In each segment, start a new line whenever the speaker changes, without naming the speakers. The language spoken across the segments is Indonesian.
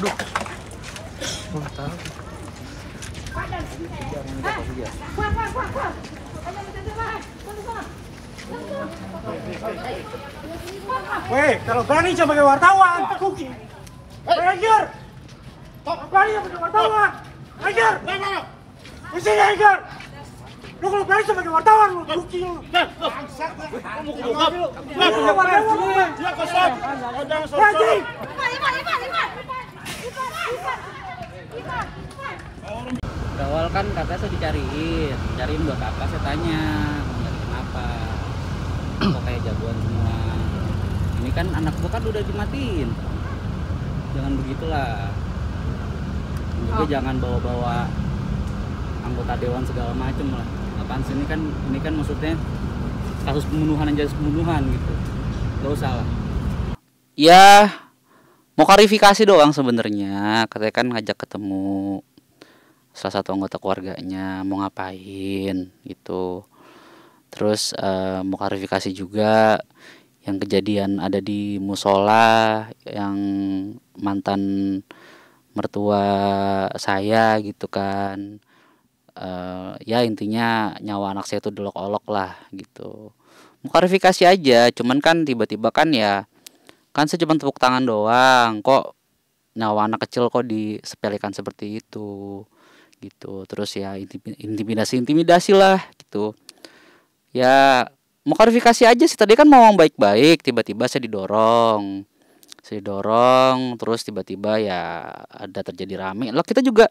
Woi, kalau berani coba ke wartawan, kuki. Ranger. Eh. Eh, berani ke wartawan. Ranger. Eh, Di sini, Ranger. Lu kalau berani ke wartawan, lu Lu wartawan. Dia lu. Lu Iman, Iman, Awal kan kakak saya dicariin, cariin buat apa? Saya tanya, nyari kenapa? Kok kayak jagoan semua? Ini kan anak gua kan udah dimatiin. Jangan begitulah. Juga oh. jangan bawa-bawa anggota dewan segala macem lah. Apaan sih ini kan ini kan maksudnya kasus pembunuhan aja pembunuhan gitu. Gak usah lah. Ya, mau klarifikasi doang sebenarnya katanya kan ngajak ketemu salah satu anggota keluarganya mau ngapain gitu terus uh, mau klarifikasi juga yang kejadian ada di musola yang mantan mertua saya gitu kan uh, ya intinya nyawa anak saya itu dolok-olok lah gitu mau klarifikasi aja cuman kan tiba-tiba kan ya kan saya cuma tepuk tangan doang kok nyawa anak kecil kok disepelekan seperti itu gitu terus ya intimidasi intimidasi lah gitu ya mau klarifikasi aja sih tadi kan mau ngomong baik-baik tiba-tiba saya didorong saya didorong terus tiba-tiba ya ada terjadi rame lah kita juga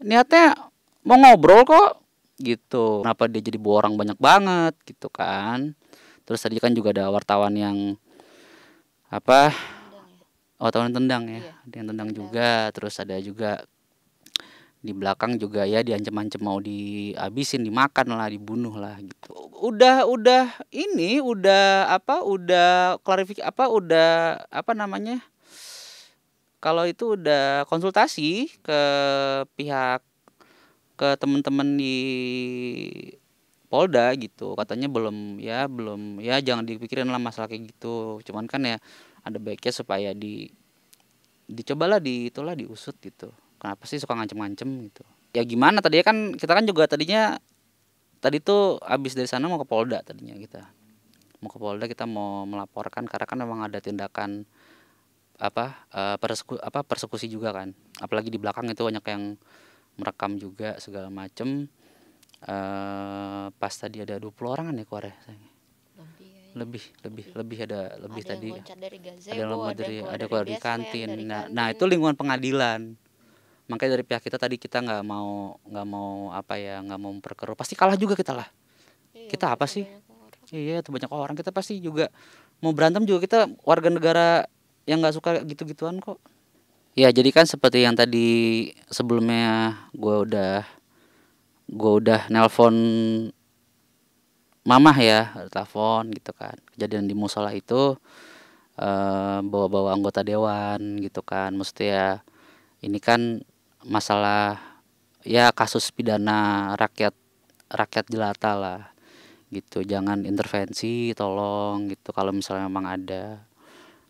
niatnya mau ngobrol kok gitu kenapa dia jadi bawa orang banyak banget gitu kan terus tadi kan juga ada wartawan yang apa tendang, ya? oh tahunan tendang ya iya. ada yang tendang juga terus ada juga di belakang juga ya diancam-ancam mau dihabisin dimakan lah dibunuh lah gitu udah udah ini udah apa udah klarifik apa udah apa namanya kalau itu udah konsultasi ke pihak ke teman-teman di Polda gitu katanya belum ya belum ya jangan dipikirin lah masalah kayak gitu cuman kan ya ada baiknya supaya di dicobalah di itulah diusut gitu kenapa sih suka ngancem-ngancem gitu ya gimana tadi ya kan kita kan juga tadinya tadi tuh abis dari sana mau ke Polda tadinya kita mau ke Polda kita mau melaporkan karena kan memang ada tindakan apa uh, eh, perseku, apa persekusi juga kan apalagi di belakang itu banyak yang merekam juga segala macem uh, pas tadi ada 20 orang kan ya keluar ya lebih lebih lebih ada lebih ada tadi dari gazebo, ada yang ada dari ada keluar di kantin. Dari nah, kantin nah itu lingkungan pengadilan makanya dari pihak kita tadi kita nggak mau nggak mau apa ya nggak mau memperkeruh pasti kalah juga kita lah iya, kita apa sih iya itu banyak orang kita pasti juga mau berantem juga kita warga negara yang nggak suka gitu-gituan kok ya jadi kan seperti yang tadi sebelumnya gue udah gue udah nelpon mamah ya telepon gitu kan kejadian di musola itu eh, bawa-bawa e, anggota dewan gitu kan mesti ya ini kan masalah ya kasus pidana rakyat rakyat jelata lah gitu jangan intervensi tolong gitu kalau misalnya memang ada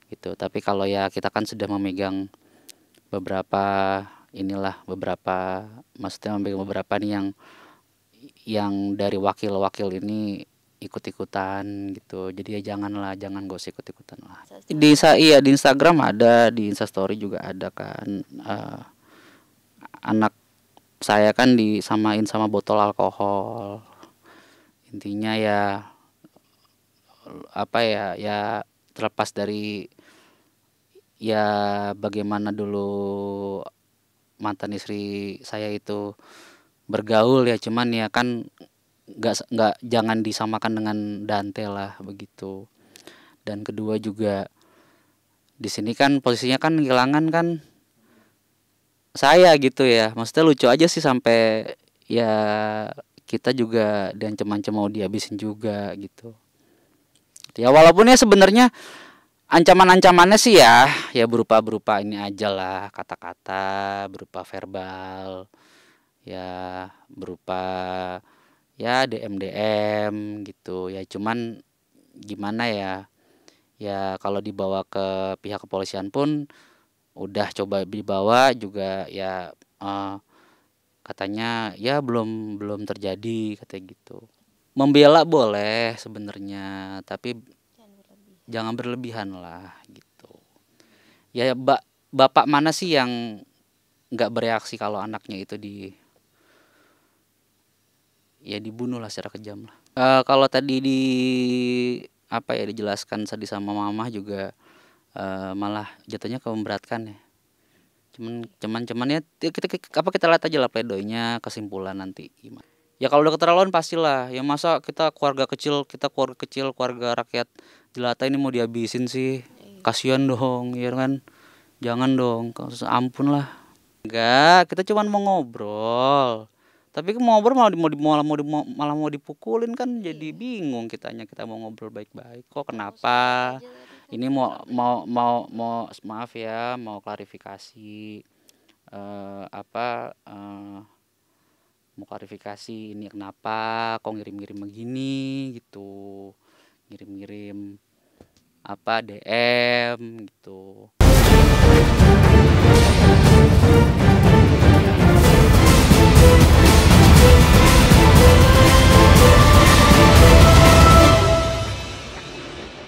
gitu tapi kalau ya kita kan sudah memegang beberapa inilah beberapa maksudnya memegang beberapa nih yang yang dari wakil-wakil ini ikut-ikutan gitu jadi ya janganlah jangan gak usah ikut-ikutan lah di iya di Instagram ada di Instastory juga ada kan uh, anak saya kan disamain sama botol alkohol intinya ya apa ya ya terlepas dari ya bagaimana dulu mantan istri saya itu bergaul ya cuman ya kan nggak nggak jangan disamakan dengan Dante lah begitu dan kedua juga di sini kan posisinya kan kehilangan kan saya gitu ya maksudnya lucu aja sih sampai ya kita juga dan cemancem mau dihabisin juga gitu ya walaupun ya sebenarnya ancaman-ancamannya sih ya ya berupa berupa ini aja lah kata-kata berupa verbal ya berupa ya DM DM gitu ya cuman gimana ya ya kalau dibawa ke pihak kepolisian pun udah coba dibawa juga ya uh, katanya ya belum belum terjadi kata gitu membela boleh sebenarnya tapi jangan berlebihan. lah gitu ya bapak mana sih yang nggak bereaksi kalau anaknya itu di ya dibunuh lah secara kejam lah. Uh, kalau tadi di apa ya dijelaskan tadi sama mama juga uh, malah jatuhnya ke memberatkan ya. Cuman cuman cuman ya, ya kita, kita apa kita lihat aja lah pledoinya kesimpulan nanti gimana. Ya kalau udah keterlaluan pastilah. Ya masa kita keluarga kecil, kita keluarga kecil, keluarga rakyat jelata ini mau dihabisin sih. Iya. Kasihan dong, ya kan. Jangan dong, ampun lah. Enggak, kita cuma mau ngobrol tapi mau ngobrol malah mau di, malah mau di, malah mau dipukulin kan jadi iya. bingung kitanya kita mau ngobrol baik-baik kok kenapa gitu. ini mau mau mau mau maaf ya mau klarifikasi uh, apa uh, mau klarifikasi ini kenapa kok ngirim-ngirim begini gitu ngirim-ngirim apa DM gitu